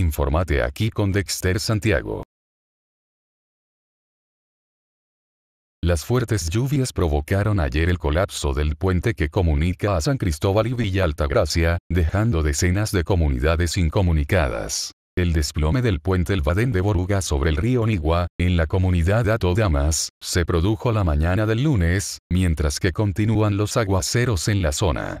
Infórmate aquí con Dexter Santiago. Las fuertes lluvias provocaron ayer el colapso del puente que comunica a San Cristóbal y Villa Altagracia, dejando decenas de comunidades incomunicadas. El desplome del puente El Badén de Boruga sobre el río Nigua, en la comunidad Atodamas, se produjo la mañana del lunes, mientras que continúan los aguaceros en la zona.